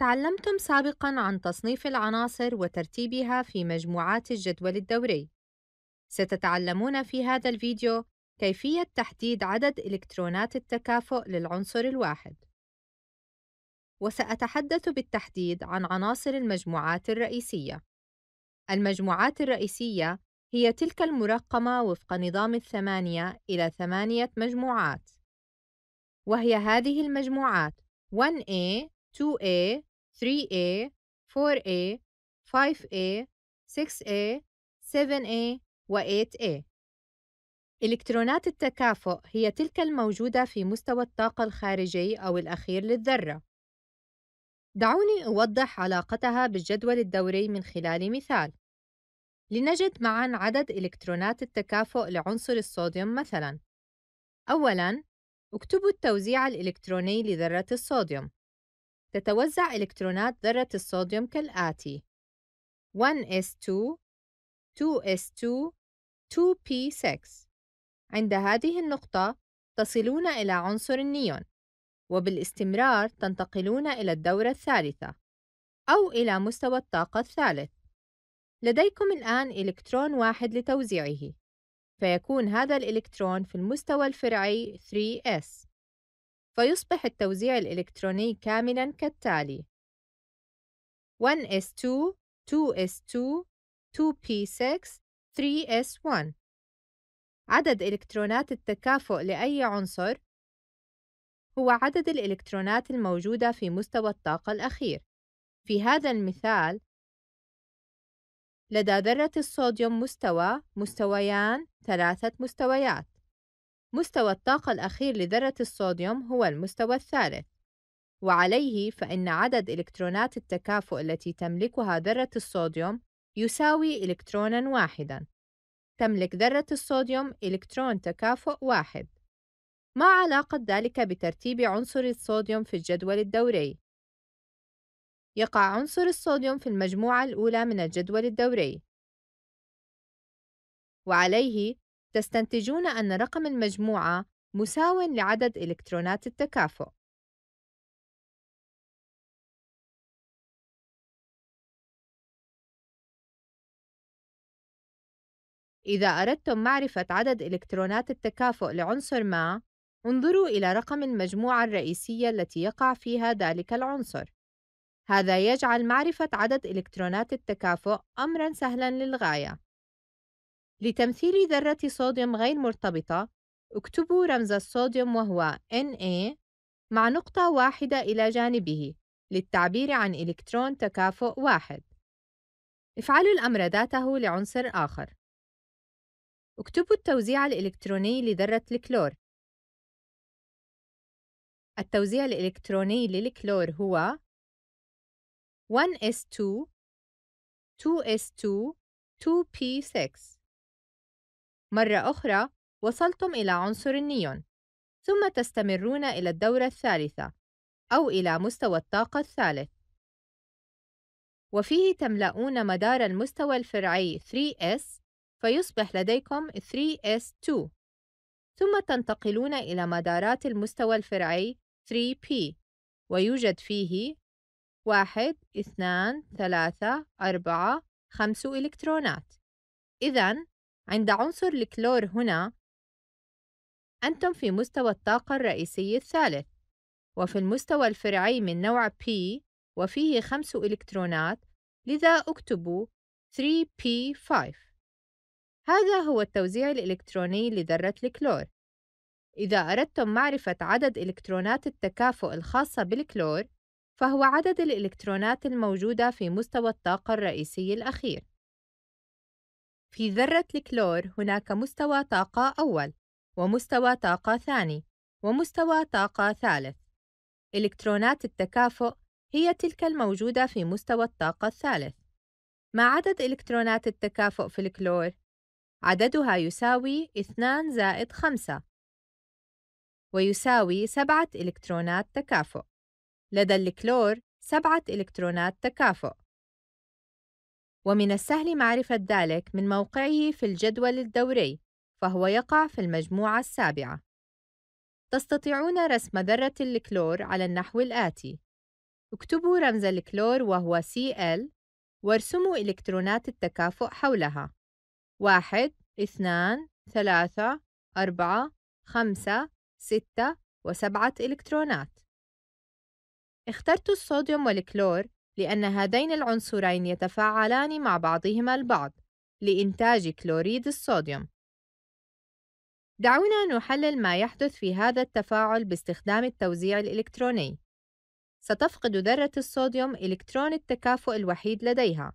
تعلمتم سابقاً عن تصنيف العناصر وترتيبها في مجموعات الجدول الدوري. ستتعلمون في هذا الفيديو كيفية تحديد عدد إلكترونات التكافؤ للعنصر الواحد. وسأتحدث بالتحديد عن عناصر المجموعات الرئيسية. المجموعات الرئيسية هي تلك المرقمة وفق نظام الثمانية إلى ثمانية مجموعات، وهي هذه المجموعات 1A, 2A, 3A 4A 5A 6A 7A و 8A إلكترونات التكافؤ هي تلك الموجودة في مستوى الطاقة الخارجي أو الأخير للذرة دعوني أوضح علاقتها بالجدول الدوري من خلال مثال لنجد معاً عدد إلكترونات التكافؤ لعنصر الصوديوم مثلاً أولاً اكتبوا التوزيع الإلكتروني لذرة الصوديوم تتوزع إلكترونات ذرة الصوديوم كالآتي: 1s2 2s2 2p6 عند هذه النقطة تصلون إلى عنصر النيون وبالاستمرار تنتقلون إلى الدورة الثالثة أو إلى مستوى الطاقة الثالث لديكم الآن إلكترون واحد لتوزيعه فيكون هذا الإلكترون في المستوى الفرعي 3s فيصبح التوزيع الإلكتروني كاملاً كالتالي 1s2 2s2 2p6 3s1 عدد إلكترونات التكافؤ لأي عنصر هو عدد الإلكترونات الموجودة في مستوى الطاقة الأخير. في هذا المثال، لدى ذرة الصوديوم مستوى مستويان ثلاثة مستويات. مستوى الطاقة الأخير لذرة الصوديوم هو المستوى الثالث وعليه فإن عدد إلكترونات التكافؤ التي تملكها ذرة الصوديوم يساوي إلكترونا واحدا تملك ذرة الصوديوم إلكترون تكافؤ واحد ما علاقة ذلك بترتيب عنصر الصوديوم في الجدول الدوري؟ يقع عنصر الصوديوم في المجموعة الأولى من الجدول الدوري وعليه تستنتجون أن رقم المجموعة مساو لعدد إلكترونات التكافؤ إذا أردتم معرفة عدد إلكترونات التكافؤ لعنصر ما، انظروا إلى رقم المجموعة الرئيسية التي يقع فيها ذلك العنصر. هذا يجعل معرفة عدد إلكترونات التكافؤ أمرًا سهلًا للغاية. لتمثيل ذرة صوديوم غير مرتبطة اكتبوا رمز الصوديوم وهو Na مع نقطة واحدة إلى جانبه للتعبير عن إلكترون تكافؤ واحد افعلوا الأمر ذاته لعنصر آخر اكتبوا التوزيع الإلكتروني لذرة الكلور التوزيع الإلكتروني للكلور هو 1s2 2s2 2p6 مرة أخرى وصلتم إلى عنصر النيون ثم تستمرون إلى الدورة الثالثة أو إلى مستوى الطاقة الثالث وفيه تملؤون مدار المستوى الفرعي 3S فيصبح لديكم 3S2 ثم تنتقلون إلى مدارات المستوى الفرعي 3P ويوجد فيه 1 2 3 4 5 إلكترونات إذا عند عنصر الكلور هنا أنتم في مستوى الطاقة الرئيسي الثالث وفي المستوى الفرعي من نوع P وفيه خمس إلكترونات لذا اكتبوا 3 3P5 هذا هو التوزيع الإلكتروني لذرة الكلور إذا أردتم معرفة عدد إلكترونات التكافؤ الخاصة بالكلور فهو عدد الإلكترونات الموجودة في مستوى الطاقة الرئيسي الأخير في ذرة الكلور هناك مستوى طاقة أول، ومستوى طاقة ثاني، ومستوى طاقة ثالث. إلكترونات التكافؤ هي تلك الموجودة في مستوى الطاقة الثالث. ما عدد إلكترونات التكافؤ في الكلور؟ عددها يساوي 2 زائد 5 ويساوي 7 إلكترونات تكافؤ لدى الكلور 7 إلكترونات تكافؤ ومن السهل معرفة ذلك من موقعه في الجدول الدوري فهو يقع في المجموعة السابعة تستطيعون رسم ذرة الكلور على النحو الآتي اكتبوا رمز الكلور وهو Cl وارسموا إلكترونات التكافؤ حولها واحد، اثنان، ثلاثة، أربعة، خمسة، ستة وسبعة إلكترونات اخترت الصوديوم والكلور لأن هذين العنصرين يتفاعلان مع بعضهما البعض لإنتاج كلوريد الصوديوم. دعونا نحلل ما يحدث في هذا التفاعل باستخدام التوزيع الإلكتروني. ستفقد ذرة الصوديوم إلكترون التكافؤ الوحيد لديها.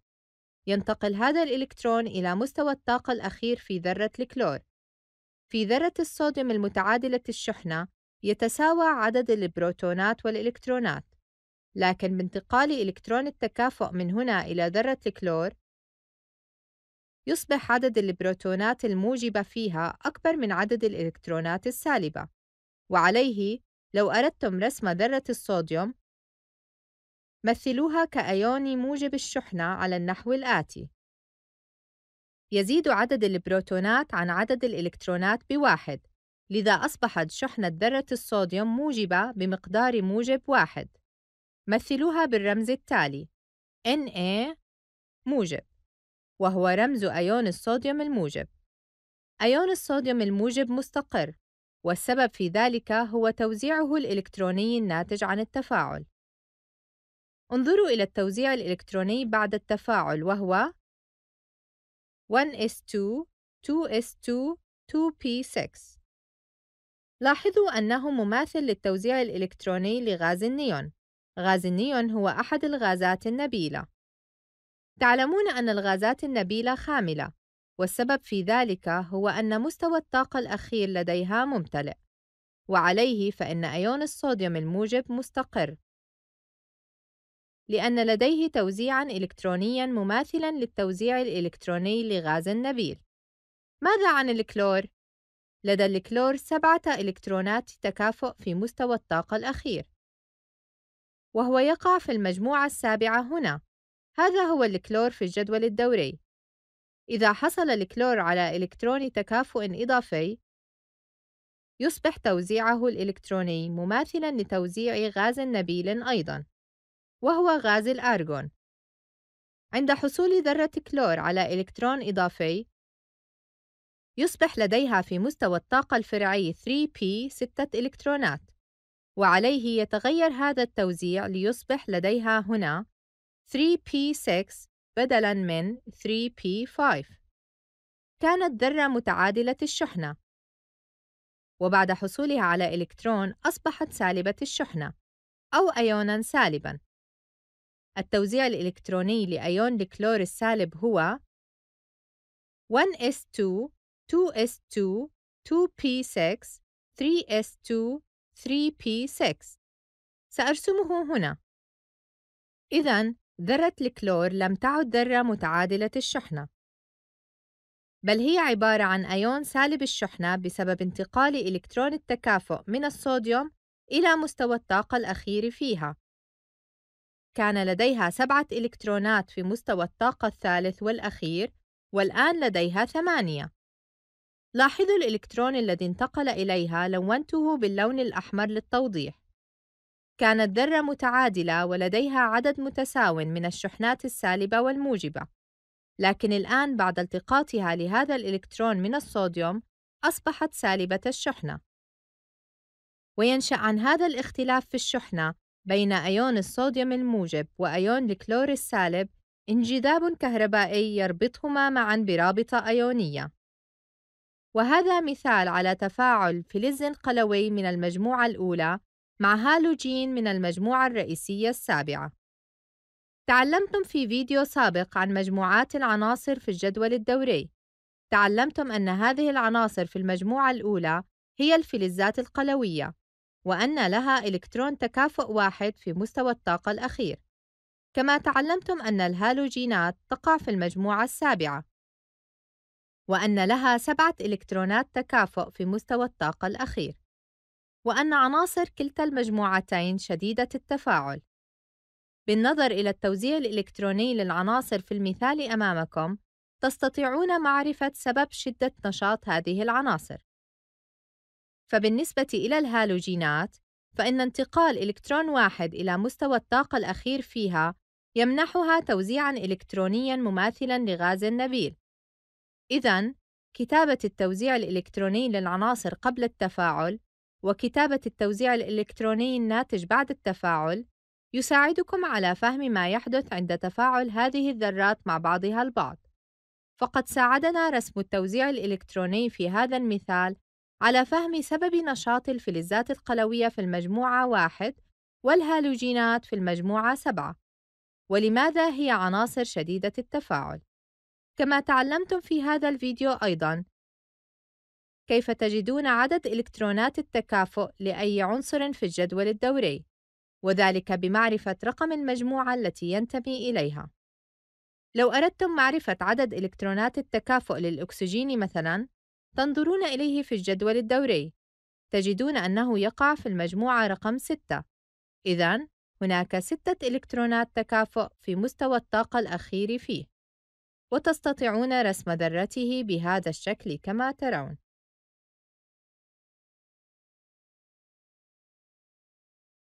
ينتقل هذا الإلكترون إلى مستوى الطاقة الأخير في ذرة الكلور. في ذرة الصوديوم المتعادلة الشحنة يتساوى عدد البروتونات والإلكترونات. لكن بانتقال إلكترون التكافؤ من هنا إلى ذرة الكلور يصبح عدد البروتونات الموجبة فيها أكبر من عدد الإلكترونات السالبة وعليه لو أردتم رسم ذرة الصوديوم مثلوها كأيون موجب الشحنة على النحو الآتي يزيد عدد البروتونات عن عدد الإلكترونات بواحد لذا أصبحت شحنة ذرة الصوديوم موجبة بمقدار موجب واحد مثلوها بالرمز التالي Na موجب وهو رمز أيون الصوديوم الموجب أيون الصوديوم الموجب مستقر والسبب في ذلك هو توزيعه الإلكتروني الناتج عن التفاعل انظروا إلى التوزيع الإلكتروني بعد التفاعل وهو 1s2 2s2 2p6 لاحظوا أنه مماثل للتوزيع الإلكتروني لغاز النيون غاز النيون هو أحد الغازات النبيلة. تعلمون أن الغازات النبيلة خاملة، والسبب في ذلك هو أن مستوى الطاقة الأخير لديها ممتلئ، وعليه فإن أيون الصوديوم الموجب مستقر، لأن لديه توزيعًا إلكترونيًا مماثلًا للتوزيع الإلكتروني لغاز النبيل. ماذا عن الكلور؟ لدى الكلور سبعة إلكترونات تكافؤ في مستوى الطاقة الأخير، وهو يقع في المجموعة السابعة هنا هذا هو الكلور في الجدول الدوري إذا حصل الكلور على إلكترون تكافؤ إضافي يصبح توزيعه الإلكتروني مماثلاً لتوزيع غاز نبيل أيضاً وهو غاز الأرجون عند حصول ذرة كلور على إلكترون إضافي يصبح لديها في مستوى الطاقة الفرعي 3p ستة إلكترونات وعليه يتغير هذا التوزيع ليصبح لديها هنا 3p6 بدلاً من 3p5 كانت ذرة متعادلة الشحنة وبعد حصولها على إلكترون أصبحت سالبة الشحنة أو أيوناً سالباً التوزيع الإلكتروني لأيون الكلور السالب هو 1s2 2s2 2p6 3s2 3p6 سأرسمه هنا إذا ذرة الكلور لم تعد ذرة متعادلة الشحنة بل هي عبارة عن أيون سالب الشحنة بسبب انتقال إلكترون التكافؤ من الصوديوم إلى مستوى الطاقة الأخير فيها كان لديها سبعة إلكترونات في مستوى الطاقة الثالث والأخير والآن لديها ثمانية لاحظوا الإلكترون الذي انتقل إليها لونته باللون الأحمر للتوضيح كانت ذرة متعادلة ولديها عدد متساو من الشحنات السالبة والموجبة لكن الآن بعد التقاطها لهذا الإلكترون من الصوديوم أصبحت سالبة الشحنة وينشأ عن هذا الاختلاف في الشحنة بين أيون الصوديوم الموجب وأيون الكلور السالب انجذاب كهربائي يربطهما معا برابطة أيونية وهذا مثال على تفاعل فلز قلوي من المجموعة الأولى مع هالوجين من المجموعة الرئيسية السابعة. تعلمتم في فيديو سابق عن مجموعات العناصر في الجدول الدوري. تعلمتم أن هذه العناصر في المجموعة الأولى هي الفلزات القلوية، وأن لها إلكترون تكافؤ واحد في مستوى الطاقة الأخير. كما تعلمتم أن الهالوجينات تقع في المجموعة السابعة، وأن لها سبعة إلكترونات تكافؤ في مستوى الطاقة الأخير، وأن عناصر كلتا المجموعتين شديدة التفاعل. بالنظر إلى التوزيع الإلكتروني للعناصر في المثال أمامكم، تستطيعون معرفة سبب شدة نشاط هذه العناصر. فبالنسبة إلى الهالوجينات، فإن انتقال إلكترون واحد إلى مستوى الطاقة الأخير فيها يمنحها توزيعًا إلكترونيًا مماثلًا لغاز النبيل، إذا كتابة التوزيع الإلكتروني للعناصر قبل التفاعل وكتابة التوزيع الإلكتروني الناتج بعد التفاعل يساعدكم على فهم ما يحدث عند تفاعل هذه الذرات مع بعضها البعض فقد ساعدنا رسم التوزيع الإلكتروني في هذا المثال على فهم سبب نشاط الفلزات القلوية في المجموعة واحد والهالوجينات في المجموعة سبعة ولماذا هي عناصر شديدة التفاعل كما تعلمتم في هذا الفيديو أيضاً كيف تجدون عدد إلكترونات التكافؤ لأي عنصر في الجدول الدوري وذلك بمعرفة رقم المجموعة التي ينتمي إليها لو أردتم معرفة عدد إلكترونات التكافؤ للأكسجين مثلاً تنظرون إليه في الجدول الدوري تجدون أنه يقع في المجموعة رقم 6 إذا هناك ستة إلكترونات تكافؤ في مستوى الطاقة الأخير فيه وتستطيعون رسم ذرته بهذا الشكل كما ترون